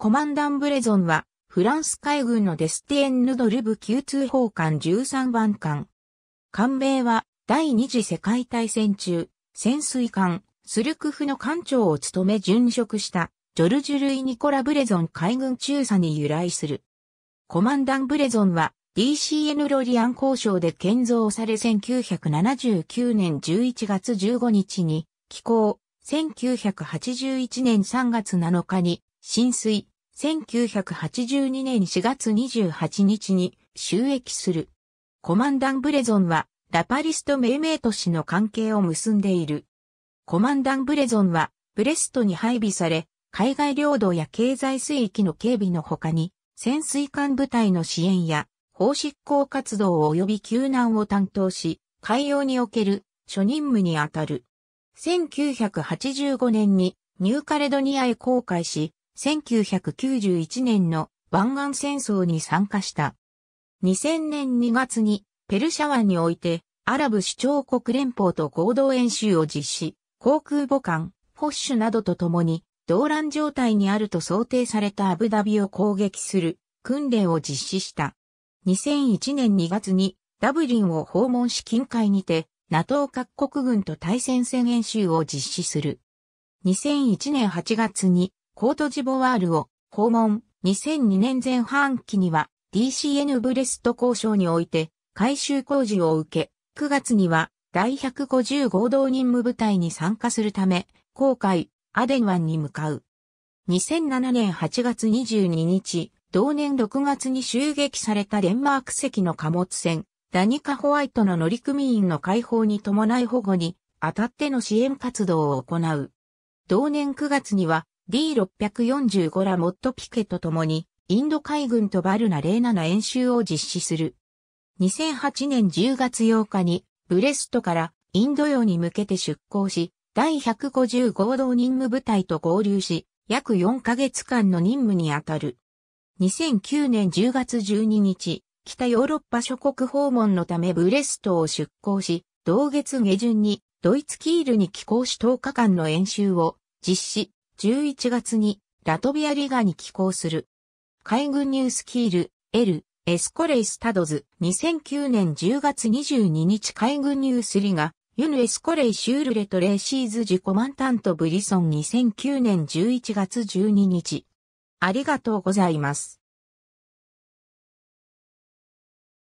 コマンダンブレゾンは、フランス海軍のデスティエンヌ・ドルブ級通報艦13番艦。艦名は、第二次世界大戦中、潜水艦、スルクフの艦長を務め殉職した、ジョルジュ・ルイ・ニコラ・ブレゾン海軍中佐に由来する。コマンダン・ブレゾンは、DCN ロリアン交渉で建造され1979年11月15日に、寄港、1981年3月7日に、浸水、1982年4月28日に収益する。コマンダン・ブレゾンは、ラパリスト命名都市の関係を結んでいる。コマンダン・ブレゾンは、ブレストに配備され、海外領土や経済水域の警備の他に、潜水艦部隊の支援や、法執行活動及び救難を担当し、海洋における初任務にあたる。1985年にニューカレドニアへ航海し、1991年の湾岸戦争に参加した。2000年2月にペルシャ湾においてアラブ首長国連邦と合同演習を実施、航空母艦、フォッシュなどとともに動乱状態にあると想定されたアブダビを攻撃する訓練を実施した。2001年2月にダブリンを訪問し近海にて NATO 各国軍と対戦戦演習を実施する。2001年8月にコートジボワールを訪問。2002年前半期には DCN ブレスト交渉において改修工事を受け、9月には第150合同任務部隊に参加するため、航海、アデン湾に向かう。2007年8月22日、同年6月に襲撃されたデンマーク籍の貨物船、ダニカ・ホワイトの乗組員の解放に伴い保護に、あたっての支援活動を行う。同年9月には、D645 ラモット・ピケと共に、インド海軍とバルナ07演習を実施する。2008年10月8日に、ブレストからインド洋に向けて出港し、第150合同任務部隊と合流し、約4ヶ月間の任務にあたる。2009年10月12日、北ヨーロッパ諸国訪問のためブレストを出港し、同月下旬にドイツキールに寄港し10日間の演習を実施。11月にラトビアリガに寄港する。海軍ニュースキール、L、エスコレイスタドズ、2009年10月22日海軍ニュースリガ、ユヌエスコレイシュールレトレーシーズジコマンタントブリソン2009年11月12日。ありがとうございます。